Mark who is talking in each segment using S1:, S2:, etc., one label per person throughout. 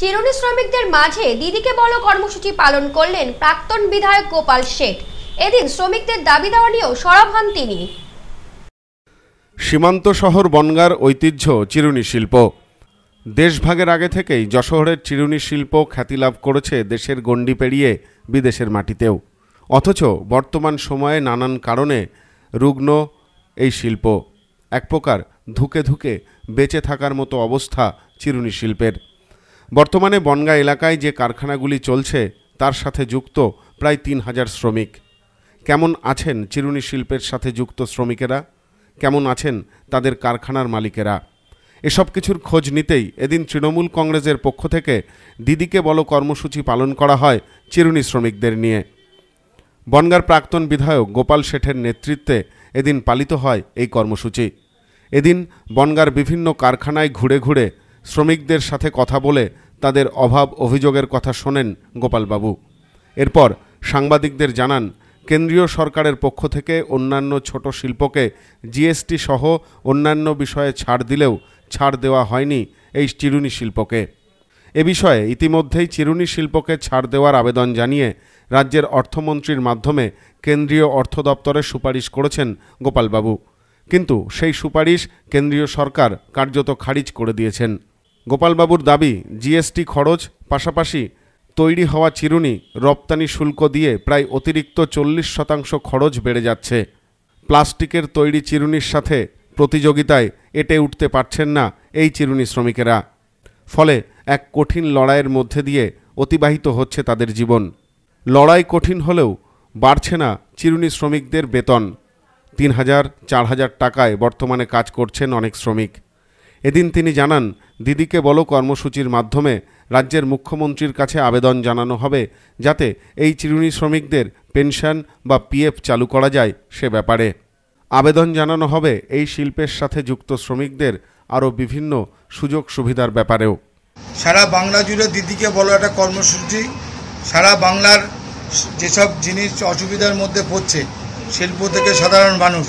S1: চিরুনি শ্রমিকদের মাঝে দিদিকে বলো কর্মসূচি পালন করলেন প্রাক্তন বিধায়ক গোপাল শেঠ এদিন শ্রমিকদের দাবি দাওয়া নিয়েও সরব হন তিনি সীমান্ত শহর বনগার ঐতিহ্য চিরুনি শিল্প দেশভাগের আগে থেকেই যশোহরের চিরুনি শিল্প খ্যাতি লাভ করেছে দেশের গণ্ডি পেরিয়ে বিদেশের মাটিতেও অথচ বর্তমান সময়ে নানান কারণে রুগ্ন এই শিল্প এক প্রকার ধুকে ধুকে বেঁচে থাকার মতো অবস্থা চিরুনি শিল্পের বর্তমানে বনগা এলাকায় যে কারখানাগুলি চলছে তার সাথে যুক্ত প্রায় তিন হাজার শ্রমিক কেমন আছেন চিরুনি শিল্পের সাথে যুক্ত শ্রমিকেরা কেমন আছেন তাদের কারখানার মালিকেরা এসব কিছুর খোঁজ নিতেই এদিন তৃণমূল কংগ্রেসের পক্ষ থেকে দিদিকে বলো কর্মসূচি পালন করা হয় চিরুনি শ্রমিকদের নিয়ে বনগার প্রাক্তন বিধায়ক গোপাল শেঠের নেতৃত্বে এদিন পালিত হয় এই কর্মসূচি এদিন বনগার বিভিন্ন কারখানায় ঘুরে ঘুরে শ্রমিকদের সাথে কথা বলে তাদের অভাব অভিযোগের কথা শোনেন গোপালবাবু এরপর সাংবাদিকদের জানান কেন্দ্রীয় সরকারের পক্ষ থেকে অন্যান্য ছোট শিল্পকে জিএসটি সহ অন্যান্য বিষয়ে ছাড় দিলেও ছাড় দেওয়া হয়নি এই চিরুনি শিল্পকে এ বিষয়ে ইতিমধ্যেই চিরুনি শিল্পকে ছাড় দেওয়ার আবেদন জানিয়ে রাজ্যের অর্থমন্ত্রীর মাধ্যমে কেন্দ্রীয় অর্থ দপ্তরে সুপারিশ করেছেন গোপালবাবু কিন্তু সেই সুপারিশ কেন্দ্রীয় সরকার কার্যত খারিজ করে দিয়েছেন গোপালবাবুর দাবি জিএসটি খরচ পাশাপাশি তৈরি হওয়া চিরুনি রপ্তানি শুল্ক দিয়ে প্রায় অতিরিক্ত চল্লিশ শতাংশ খরচ বেড়ে যাচ্ছে প্লাস্টিকের তৈরি চিরুনির সাথে প্রতিযোগিতায় এটে উঠতে পারছেন না এই চিরুনি শ্রমিকেরা ফলে এক কঠিন লড়াইয়ের মধ্যে দিয়ে অতিবাহিত হচ্ছে তাদের জীবন লড়াই কঠিন হলেও বাড়ছে না চিরুনি শ্রমিকদের বেতন তিন হাজার চার হাজার টাকায় বর্তমানে কাজ করছেন অনেক শ্রমিক এদিন তিনি জানান দিদিকে বলো কর্মসূচির মাধ্যমে রাজ্যের মুখ্যমন্ত্রীর কাছে আবেদন জানানো হবে যাতে এই চিরুনি শ্রমিকদের পেনশন বা পিএফ চালু করা যায় সে ব্যাপারে আবেদন জানানো হবে এই শিল্পের সাথে যুক্ত শ্রমিকদের আরও বিভিন্ন সুযোগ সুবিধার ব্যাপারেও
S2: সারা বাংলা জুড়ে দিদিকে বলো একটা কর্মসূচি সারা বাংলার যেসব জিনিস অসুবিধার মধ্যে পড়ছে শিল্প থেকে সাধারণ মানুষ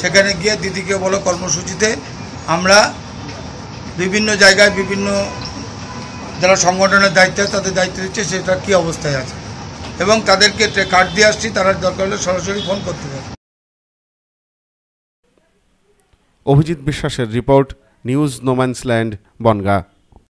S2: সেখানে গিয়ে দিদিকে বলো কর্মসূচিতে আমরা বিভিন্ন জায়গায় বিভিন্ন যারা সংগঠনের দায়িত্বে তাদের দায়িত্ব দিচ্ছে সেটা কি অবস্থায় আছে এবং তাদেরকে কার্ড দিয়ে আসছি তারা দরকার হলে সরাসরি ফোন করতে পারে
S1: অভিজিৎ বিশ্বাসের রিপোর্ট নিউজ নোম্যান্সল্যান্ড বনগা